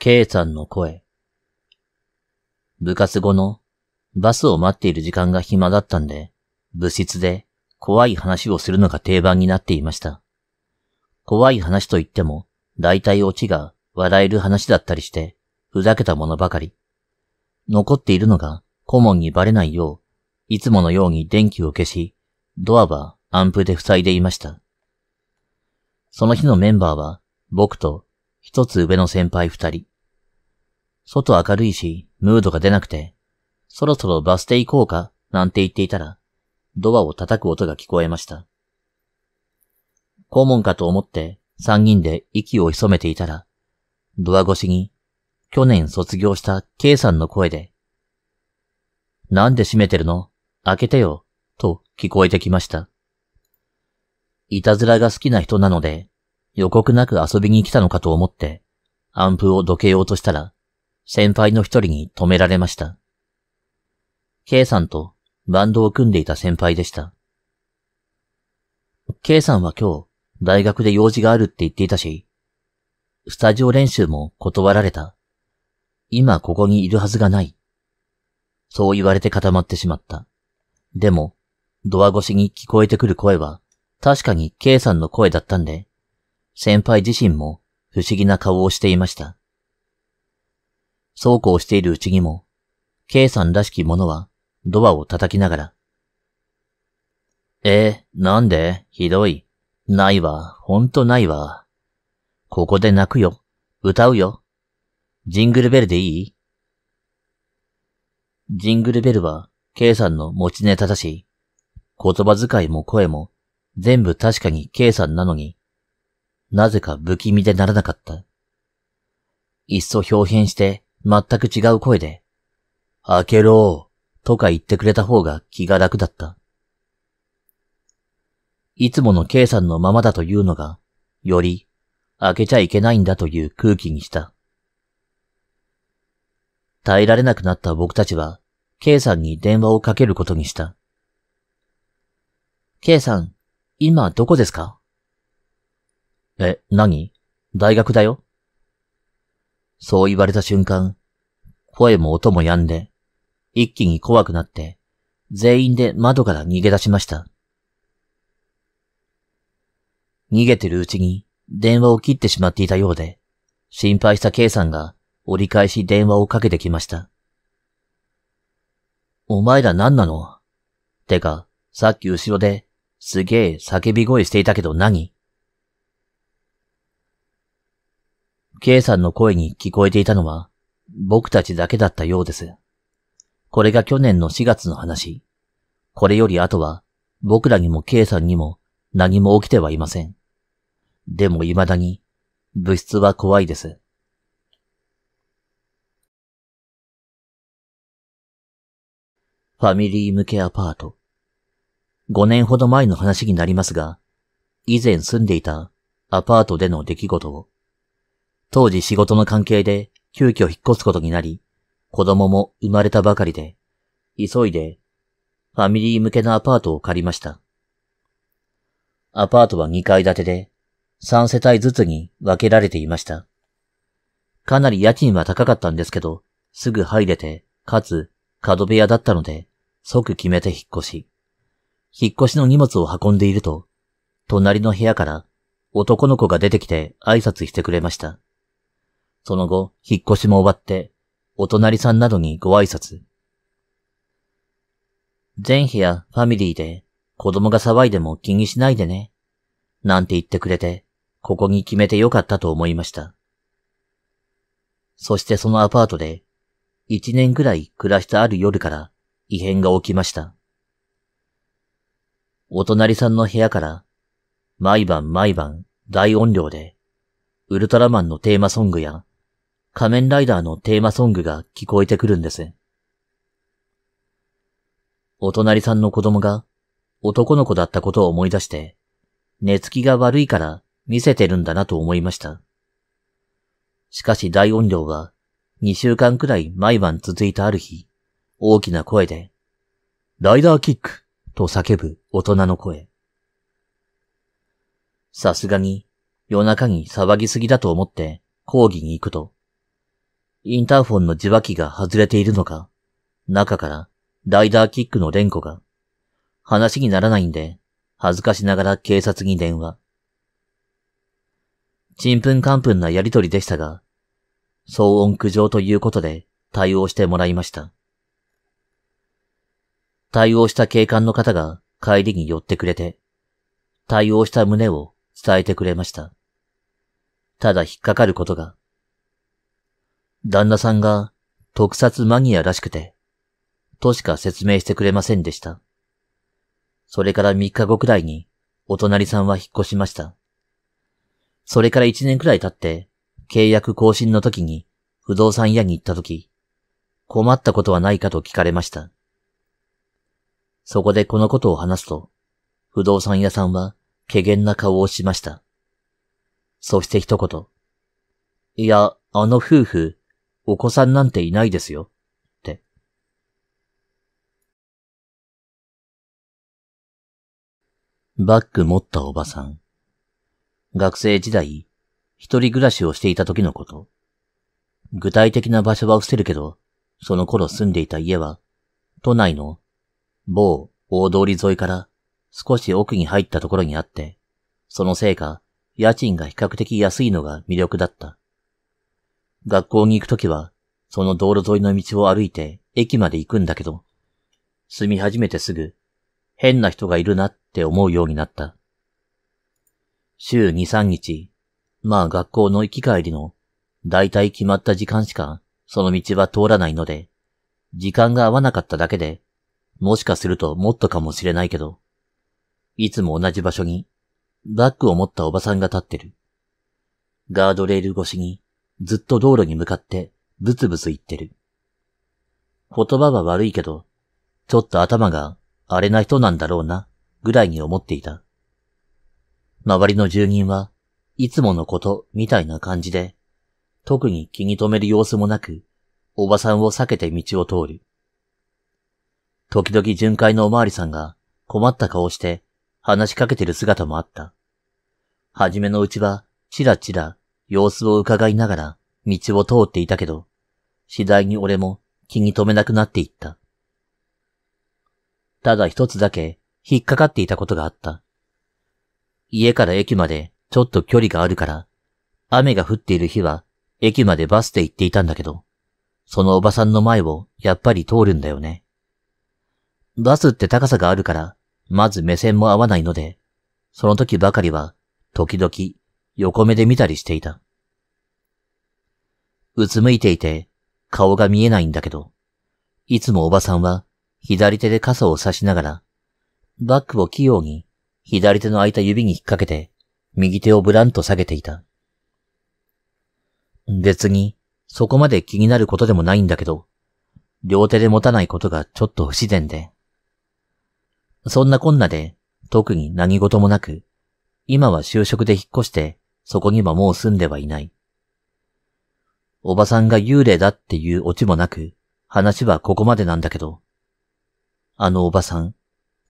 K さんの声。部活後のバスを待っている時間が暇だったんで、部室で怖い話をするのが定番になっていました。怖い話といっても、大体オチが笑える話だったりして、ふざけたものばかり。残っているのが顧問にバレないよう、いつものように電気を消し、ドアはアンプで塞いでいました。その日のメンバーは、僕と一つ上の先輩二人。外明るいし、ムードが出なくて、そろそろバス停行こうかなんて言っていたら、ドアを叩く音が聞こえました。校門かと思って三人で息を潜めていたら、ドア越しに去年卒業した K さんの声で、なんで閉めてるの開けてよ、と聞こえてきました。いたずらが好きな人なので、予告なく遊びに来たのかと思って、アンプをどけようとしたら、先輩の一人に止められました。K さんとバンドを組んでいた先輩でした。K さんは今日、大学で用事があるって言っていたし、スタジオ練習も断られた。今ここにいるはずがない。そう言われて固まってしまった。でも、ドア越しに聞こえてくる声は、確かに K さんの声だったんで、先輩自身も不思議な顔をしていました。そうこうしているうちにも、K さんらしきものはドアを叩きながら。え、なんでひどい。ないわ。ほんとないわ。ここで泣くよ。歌うよ。ジングルベルでいいジングルベルは、K さんの持ちネタだし、言葉遣いも声も、全部確かに K さんなのに、なぜか不気味でならなかった。いっそ表現して、全く違う声で、開けろとか言ってくれた方が気が楽だった。いつもの K さんのままだというのが、より、開けちゃいけないんだという空気にした。耐えられなくなった僕たちは、K さんに電話をかけることにした。K さん、今どこですかえ、何大学だよそう言われた瞬間、声も音も止んで、一気に怖くなって、全員で窓から逃げ出しました。逃げてるうちに電話を切ってしまっていたようで、心配した K さんが折り返し電話をかけてきました。お前ら何なのてか、さっき後ろで、すげえ叫び声していたけど何 ?K さんの声に聞こえていたのは、僕たちだけだったようです。これが去年の4月の話。これより後は、僕らにも K さんにも何も起きてはいません。でも未だに、物質は怖いです。ファミリー向けアパート。5年ほど前の話になりますが、以前住んでいたアパートでの出来事を、当時仕事の関係で急遽引っ越すことになり、子供も生まれたばかりで、急いでファミリー向けのアパートを借りました。アパートは2階建てで、3世帯ずつに分けられていました。かなり家賃は高かったんですけど、すぐ入れて、かつ角部屋だったので、即決めて引っ越し。引っ越しの荷物を運んでいると、隣の部屋から男の子が出てきて挨拶してくれました。その後、引っ越しも終わって、お隣さんなどにご挨拶。全部屋ファミリーで子供が騒いでも気にしないでね。なんて言ってくれて、ここに決めてよかったと思いました。そしてそのアパートで、一年ぐらい暮らしたある夜から異変が起きました。お隣さんの部屋から、毎晩毎晩大音量で、ウルトラマンのテーマソングや、仮面ライダーのテーマソングが聞こえてくるんです。お隣さんの子供が男の子だったことを思い出して、寝つきが悪いから見せてるんだなと思いました。しかし大音量は2週間くらい毎晩続いたある日、大きな声で、ライダーキックと叫ぶ大人の声。さすがに夜中に騒ぎすぎだと思って講義に行くと、インターフォンの受話器が外れているのか中からライダーキックの連呼が。話にならないんで、恥ずかしながら警察に電話。ちんぷんかんぷんなやりとりでしたが、騒音苦情ということで対応してもらいました。対応した警官の方が帰りに寄ってくれて、対応した旨を伝えてくれました。ただ引っかかることが、旦那さんが特撮マニアらしくて、としか説明してくれませんでした。それから3日後くらいにお隣さんは引っ越しました。それから1年くらい経って、契約更新の時に不動産屋に行った時、困ったことはないかと聞かれました。そこでこのことを話すと、不動産屋さんは、けげな顔をしました。そして一言。いや、あの夫婦、お子さんなんていないですよ。って。バッグ持ったおばさん。学生時代、一人暮らしをしていた時のこと。具体的な場所は伏せるけど、その頃住んでいた家は、都内の某大通り沿いから少し奥に入ったところにあって、そのせいか、家賃が比較的安いのが魅力だった。学校に行くときは、その道路沿いの道を歩いて駅まで行くんだけど、住み始めてすぐ、変な人がいるなって思うようになった。週2、3日、まあ学校の行き帰りの、だいたい決まった時間しか、その道は通らないので、時間が合わなかっただけで、もしかするともっとかもしれないけど、いつも同じ場所に、バッグを持ったおばさんが立ってる。ガードレール越しに、ずっと道路に向かってブツブツ言ってる。言葉は悪いけど、ちょっと頭が荒れな人なんだろうな、ぐらいに思っていた。周りの住人はいつものことみたいな感じで、特に気に留める様子もなく、おばさんを避けて道を通る。時々巡回のおまわりさんが困った顔して話しかけてる姿もあった。はじめのうちは、ちらちら様子を伺いながら道を通っていたけど、次第に俺も気に留めなくなっていった。ただ一つだけ引っかかっていたことがあった。家から駅までちょっと距離があるから、雨が降っている日は駅までバスで行っていたんだけど、そのおばさんの前をやっぱり通るんだよね。バスって高さがあるから、まず目線も合わないので、その時ばかりは時々横目で見たりしていた。うつむいていて、顔が見えないんだけど、いつもおばさんは左手で傘を差しながら、バッグを器用に左手の空いた指に引っ掛けて、右手をブランと下げていた。別に、そこまで気になることでもないんだけど、両手で持たないことがちょっと不自然で。そんなこんなで、特に何事もなく、今は就職で引っ越して、そこにはもう住んではいない。おばさんが幽霊だっていうオチもなく、話はここまでなんだけど、あのおばさん、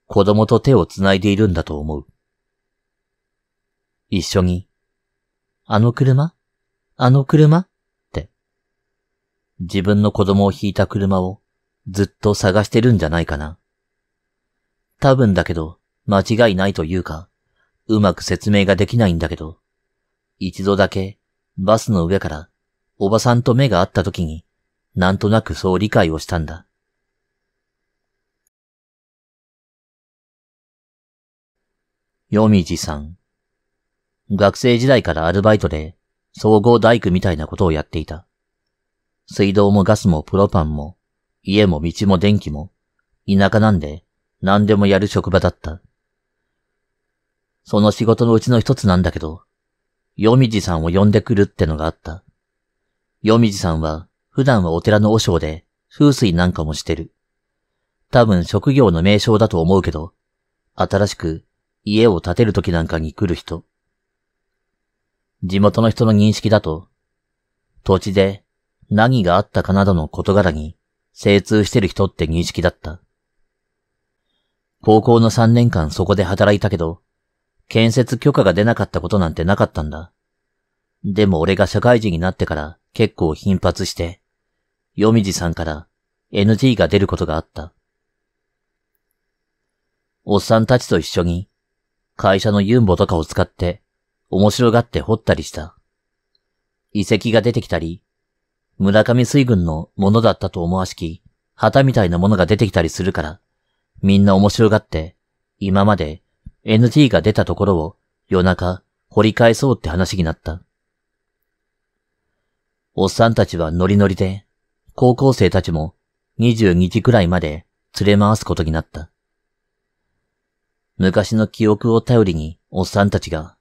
子供と手を繋いでいるんだと思う。一緒に、あの車あの車って、自分の子供を引いた車をずっと探してるんじゃないかな。多分だけど、間違いないというか、うまく説明ができないんだけど、一度だけバスの上からおばさんと目が合った時になんとなくそう理解をしたんだ。よみじさん。学生時代からアルバイトで総合大工みたいなことをやっていた。水道もガスもプロパンも家も道も電気も田舎なんで何でもやる職場だった。その仕事のうちの一つなんだけど、夜道さんを呼んでくるってのがあった。夜道さんは普段はお寺の和尚で風水なんかもしてる。多分職業の名称だと思うけど、新しく家を建てる時なんかに来る人。地元の人の認識だと、土地で何があったかなどの事柄に精通してる人って認識だった。高校の3年間そこで働いたけど、建設許可が出なかったことなんてなかったんだ。でも俺が社会人になってから結構頻発して、夜水さんから NG が出ることがあった。おっさんたちと一緒に、会社のユンボとかを使って、面白がって掘ったりした。遺跡が出てきたり、村上水軍のものだったと思わしき、旗みたいなものが出てきたりするから、みんな面白がって、今まで NT が出たところを夜中掘り返そうって話になった。おっさんたちはノリノリで、高校生たちも22時くらいまで連れ回すことになった。昔の記憶を頼りにおっさんたちが、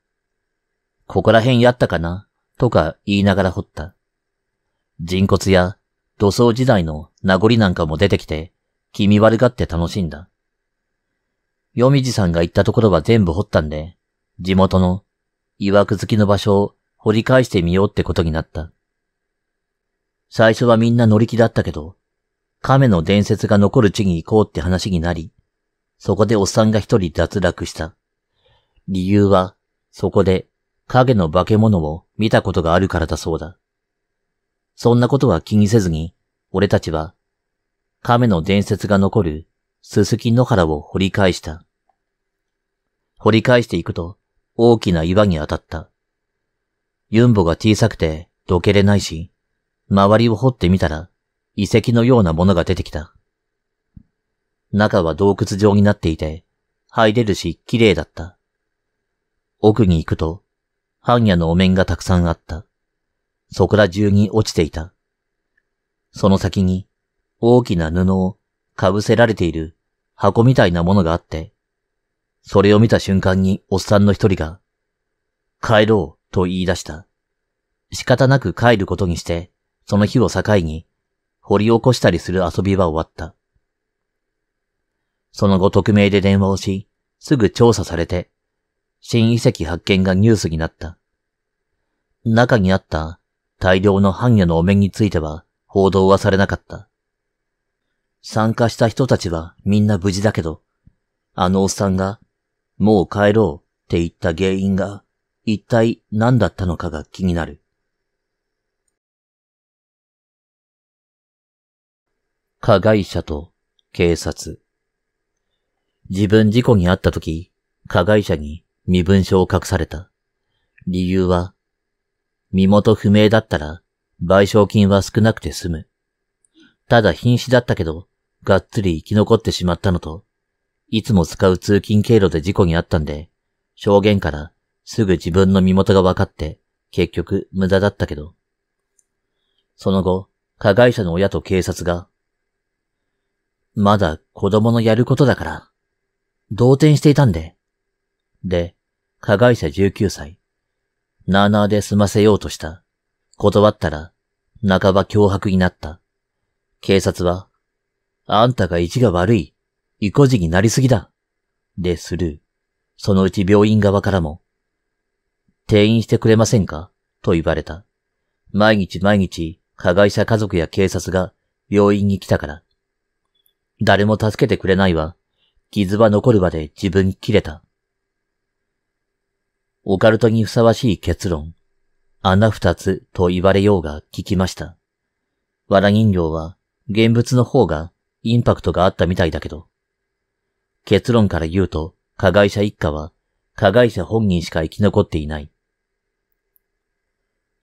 ここら辺やったかなとか言いながら掘った。人骨や土葬時代の名残なんかも出てきて気味悪がって楽しんだ。夜道さんが言ったところは全部掘ったんで、地元のわく付きの場所を掘り返してみようってことになった。最初はみんな乗り気だったけど、亀の伝説が残る地に行こうって話になり、そこでおっさんが一人脱落した。理由は、そこで影の化け物を見たことがあるからだそうだ。そんなことは気にせずに、俺たちは、亀の伝説が残るすすき野原を掘り返した。掘り返していくと、大きな岩に当たった。ユンボが小さくて、どけれないし、周りを掘ってみたら、遺跡のようなものが出てきた。中は洞窟状になっていて、入れるし綺麗だった。奥に行くと、半夜のお面がたくさんあった。そこら中に落ちていた。その先に、大きな布をかぶせられている箱みたいなものがあって、それを見た瞬間におっさんの一人が、帰ろうと言い出した。仕方なく帰ることにして、その日を境に、掘り起こしたりする遊びは終わった。その後匿名で電話をし、すぐ調査されて、新遺跡発見がニュースになった。中にあった大量の半夜のお面については報道はされなかった。参加した人たちはみんな無事だけど、あのおっさんがもう帰ろうって言った原因が一体何だったのかが気になる。加害者と警察。自分事故に遭った時、加害者に身分証を隠された。理由は、身元不明だったら賠償金は少なくて済む。ただ瀕死だったけど、がっつり生き残ってしまったのと、いつも使う通勤経路で事故にあったんで、証言からすぐ自分の身元が分かって、結局無駄だったけど。その後、加害者の親と警察が、まだ子供のやることだから、動転していたんで。で、加害者19歳、なあなあで済ませようとした。断ったら、半ば脅迫になった。警察は、あんたが意地が悪い、意固地になりすぎだ。で、スルー。そのうち病院側からも、転院してくれませんかと言われた。毎日毎日、加害者家族や警察が病院に来たから。誰も助けてくれないわ。傷は残るまで自分切れた。オカルトにふさわしい結論。穴二つと言われようが聞きました。藁人形は現物の方がインパクトがあったみたいだけど。結論から言うと、加害者一家は、加害者本人しか生き残っていない。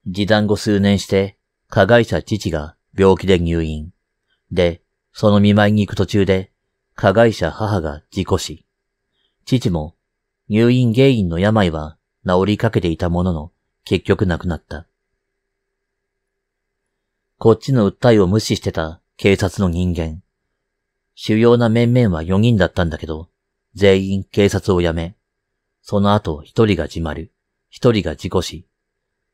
示談後数年して、加害者父が病気で入院。で、その見舞いに行く途中で、加害者母が事故死。父も、入院原因の病は治りかけていたものの、結局亡くなった。こっちの訴えを無視してた警察の人間。主要な面々は4人だったんだけど、全員警察を辞め、その後1人が自丸、1人が事故死、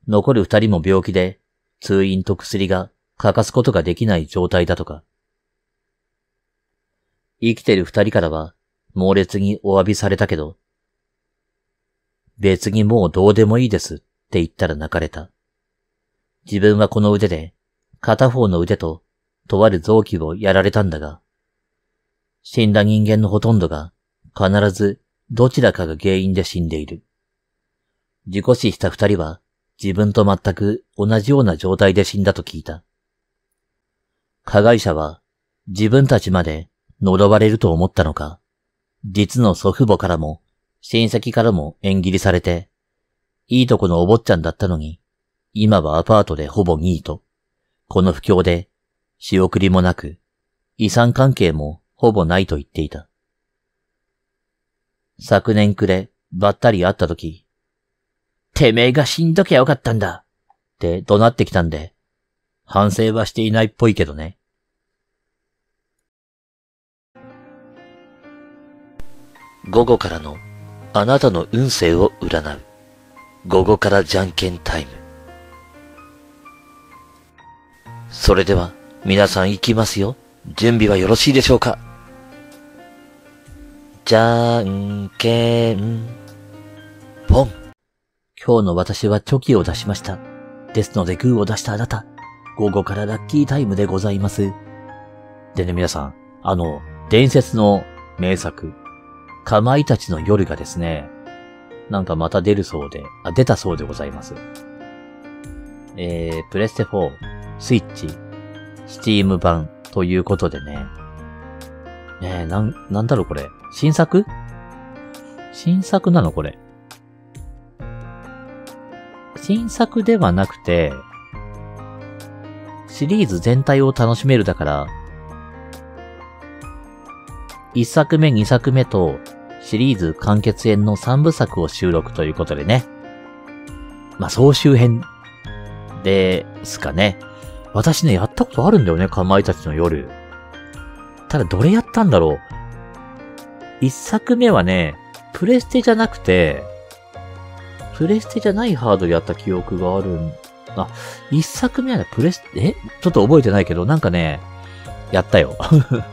残る2人も病気で、通院と薬が欠かすことができない状態だとか。生きてる2人からは、猛烈にお詫びされたけど、別にもうどうでもいいですって言ったら泣かれた。自分はこの腕で、片方の腕と、とある臓器をやられたんだが、死んだ人間のほとんどが必ずどちらかが原因で死んでいる。事故死した二人は自分と全く同じような状態で死んだと聞いた。加害者は自分たちまで呪われると思ったのか、実の祖父母からも親戚からも縁切りされて、いいとこのお坊ちゃんだったのに、今はアパートでほぼ2位と、この不況で仕送りもなく、遺産関係もほぼないと言っていた。昨年暮れ、ばったり会った時、てめえが死んどきゃよかったんだって怒鳴ってきたんで、反省はしていないっぽいけどね。午後からのあなたの運勢を占う。午後からじゃんけんタイム。それでは皆さん行きますよ。準備はよろしいでしょうかじゃんけん、ぽん。今日の私はチョキを出しました。ですのでグーを出したあなた、午後からラッキータイムでございます。でね、皆さん、あの、伝説の名作、かまいたちの夜がですね、なんかまた出るそうで、あ、出たそうでございます。えー、プレステ4、スイッチ、スティーム版ということでね、ねえ、なん、なんだろうこれ。新作新作なのこれ。新作ではなくて、シリーズ全体を楽しめるだから、1作目2作目とシリーズ完結編の3部作を収録ということでね。まあ、総集編ですかね。私ね、やったことあるんだよね、かまいたちの夜。ただどれやったんだろう。一作目はね、プレステじゃなくて、プレステじゃないハードでやった記憶があるん、あ、一作目はね、プレス、えちょっと覚えてないけど、なんかね、やったよ。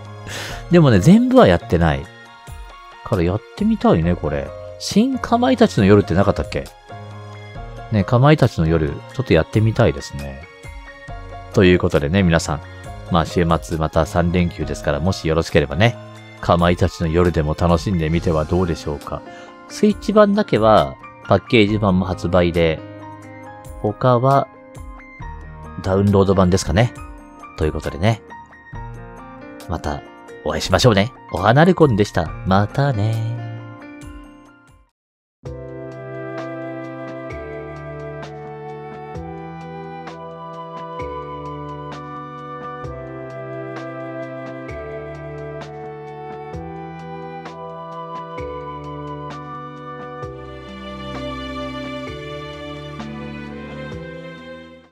でもね、全部はやってない。からやってみたいね、これ。新かまいたちの夜ってなかったっけね、かまいたちの夜、ちょっとやってみたいですね。ということでね、皆さん、まあ週末また3連休ですからもしよろしければね、かまいたちの夜でも楽しんでみてはどうでしょうか。スイッチ版だけはパッケージ版も発売で、他はダウンロード版ですかね。ということでね。またお会いしましょうね。おはなるこんでした。またね